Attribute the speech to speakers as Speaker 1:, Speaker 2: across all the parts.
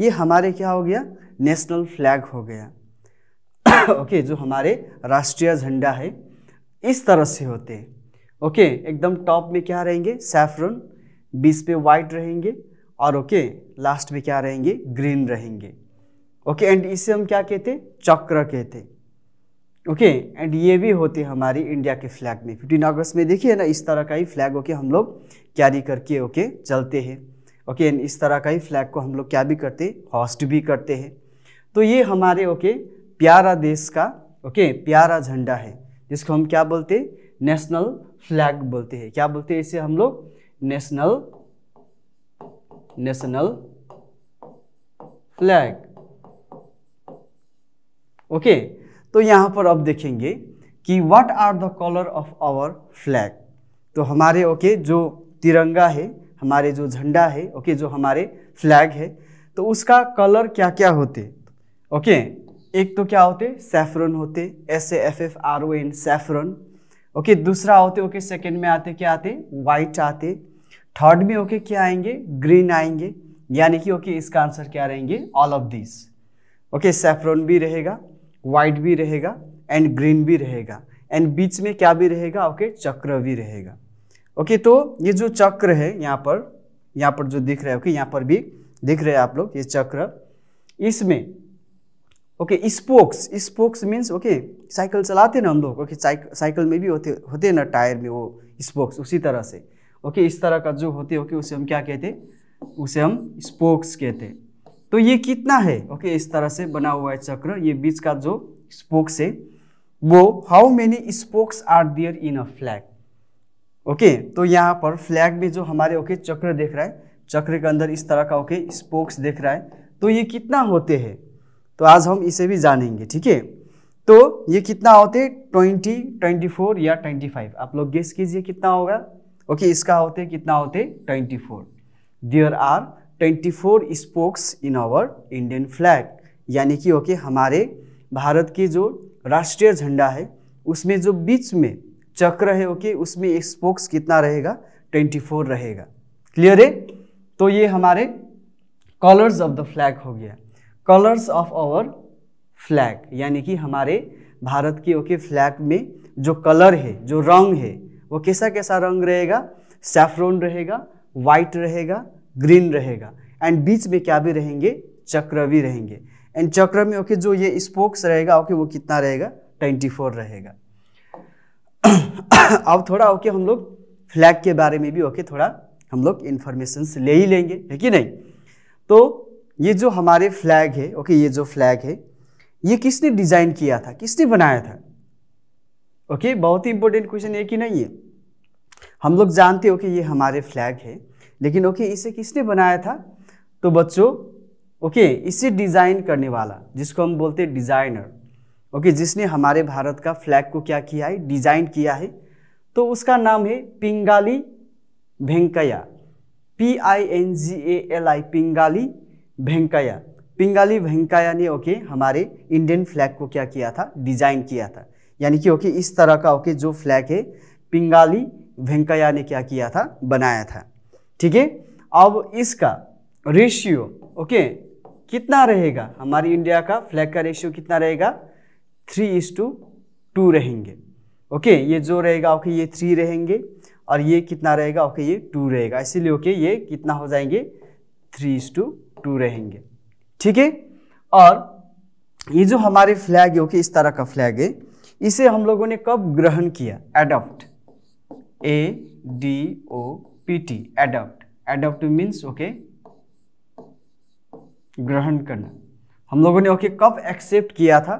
Speaker 1: ये हमारे क्या हो गया नेशनल फ्लैग हो गया ओके okay, जो हमारे राष्ट्रीय झंडा है इस तरह से होते हैं ओके okay, एकदम टॉप में क्या रहेंगे सैफरन बीस पे वाइट रहेंगे और ओके okay, लास्ट में क्या रहेंगे ग्रीन रहेंगे ओके एंड इसे हम क्या कहते हैं चक्र कहते ओके एंड ये भी होते हमारी इंडिया के फ्लैग में फिफ्टीन अगस्त में देखिए ना इस तरह का ही फ्लैग ओके हम लोग कैरी करके ओके चलते हैं ओके एंड इस तरह का ही फ्लैग को हम लोग क्या भी करते हॉस्ट भी करते हैं तो ये हमारे ओके प्यारा देश का ओके प्यारा झंडा है जिसको हम क्या बोलते नेशनल फ्लैग बोलते हैं क्या बोलते हैं इसे हम लोग नेशनल नेशनल फ्लैग ओके तो यहाँ पर अब देखेंगे कि what are the colour of our flag तो हमारे ओके okay, जो तिरंगा है हमारे जो झंडा है ओके जो हमारे फ्लैग है तो उसका कलर क्या क्या होते ओके एक तो क्या होते सेफ्रन होते S F F R O N saffron okay दूसरा होते ओके सेकेंड में आते क्या आते वाइट आते थर्ड में ओके क्या आएंगे ग्रीन आएंगे यानी कि ओके इसका आंसर क्या रहेंगे all of this okay saffron भी रहेगा वाइट भी रहेगा एंड ग्रीन भी रहेगा एंड बीच में क्या भी रहेगा ओके चक्र भी रहेगा ओके तो ये जो चक्र है यहाँ पर यहाँ पर जो दिख रहा है ओके यहाँ पर भी दिख रहे हैं आप लोग ये चक्र इसमें okay spokes spokes means okay cycle चलाते ना हम लोग ओके साइकिल में भी होते होते ना टायर में वो स्पोक्स उसी तरह से ओके इस तरह का जो होते ओके उसे हम क्या कहते उसे हम स्पोक्स कहते तो ये कितना है ओके इस तरह से बना हुआ है चक्र ये बीच का जो स्पोक्स है वो how many spokes are there in a flag okay तो यहाँ पर फ्लैग में जो हमारे ओके चक्र देख रहा है चक्र के अंदर इस तरह का ओके स्पोक्स देख रहा है तो ये कितना होते हैं तो आज हम इसे भी जानेंगे ठीक है तो ये कितना होते ट्वेंटी ट्वेंटी फोर या ट्वेंटी फाइव आप लोग गेस कीजिए कितना होगा ओके okay, इसका होते कितना होते twenty four there are twenty four spokes in our Indian flag यानी कि ओके okay, हमारे भारत के जो राष्ट्रीय झंडा है उसमें जो बीच में चक्र है ओके okay? उसमें स्पोक्स कितना रहेगा 24 रहेगा क्लियर है तो ये हमारे कलर्स ऑफ द फ्लैग हो गया कलर्स ऑफ आवर फ्लैग यानी कि हमारे भारत के ओके फ्लैग में जो कलर है जो रंग है वो कैसा कैसा रंग रहेगा सेफ्रोन रहेगा वाइट रहेगा ग्रीन रहेगा एंड बीच में क्या भी रहेंगे चक्र भी रहेंगे एंड चक्र में ओके okay, जो ये स्पोक्स रहेगा ओके okay, वो कितना रहेगा 24 रहेगा अब थोड़ा ओके हम लोग फ्लैग के बारे में भी ओके थोड़ा हम लोग इन्फॉर्मेशन ले ही लेंगे है कि नहीं तो ये जो हमारे फ्लैग है ओके ये जो फ्लैग है ये किसने डिजाइन किया था किसने बनाया था ओके बहुत ही इंपॉर्टेंट क्वेश्चन है कि नहीं है हम लोग जानते हो कि ये हमारे फ्लैग है लेकिन ओके इसे किसने बनाया था तो बच्चों ओके इसे डिज़ाइन करने वाला जिसको हम बोलते हैं डिज़ाइनर ओके जिसने हमारे भारत का फ्लैग को क्या किया है डिज़ाइन किया है तो उसका नाम है Pingali Venkayya P I N G A L I Pingali Venkayya Pingali Venkayya ने ओके हमारे इंडियन फ्लैग को क्या किया था डिज़ाइन किया था यानी कि ओके इस तरह का ओके जो फ्लैग है पिंगाली भेंकैया ने क्या किया था बनाया था ठीक है अब इसका रेशियो ओके कितना रहेगा हमारे इंडिया का फ्लैग का रेशियो कितना रहेगा थ्री इज टू टू रहेंगे ओके ये जो रहेगा ओके ये थ्री रहेंगे और ये कितना रहेगा ओके ये टू रहेगा इसीलिए ओके ये कितना हो जाएंगे थ्री इज टू टू रहेंगे ठीक है और ये जो हमारे फ्लैग है ओके इस तरह का फ्लैग है इसे हम लोगों ने कब ग्रहण किया adopt A D O P T adopt adopt means okay ग्रहण करना हम लोगों ने ओके कब एक्सेप्ट किया था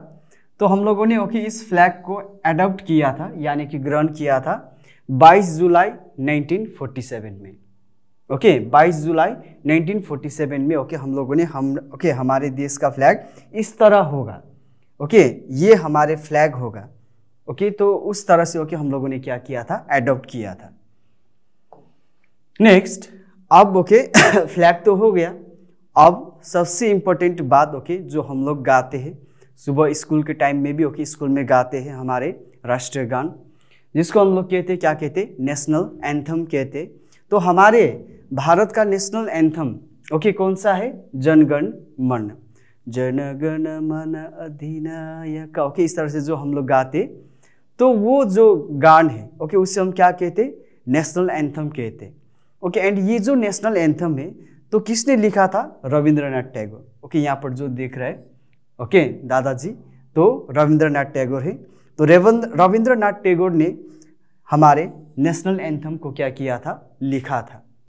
Speaker 1: तो हम लोगों ने ओके इस फ्लैग को एडॉप्ट किया था यानी कि ग्रहण किया था 22 जुलाई 1947 में ओके 22 जुलाई 1947 में ओके हम लोगों ने हम ओके हमारे देश का फ्लैग इस तरह होगा ओके ये हमारे फ्लैग होगा ओके तो उस तरह से ओके हम लोगों ने क्या किया था एडॉप्ट किया था नेक्स्ट अब ओके फ्लैग तो हो गया अब सबसे इंपॉर्टेंट बात ओके जो हम लोग गाते हैं सुबह स्कूल के टाइम में भी ओके स्कूल में गाते हैं हमारे राष्ट्रीय गान जिसको हम लोग कहते क्या कहते नेशनल एंथम कहते तो हमारे भारत का नेशनल एंथम ओके कौन सा है जनगण मन जनगण मन अधिनायक ओके इस तरह से जो हम लोग गाते तो वो जो गान है ओके उससे हम क्या कहते नेशनल एंथम कहते ओके एंड ये जो नेशनल एंथम है तो किसने लिखा था रविंद्रनाथ टैगोर ओके यहाँ पर जो देख रहा है ओके दादाजी तो रविंद्रनाथ टैगोर हैं तो रविंद्रनाथ टैगोर ने हमारे नेशनल एंथम को क्या किया था लिखा था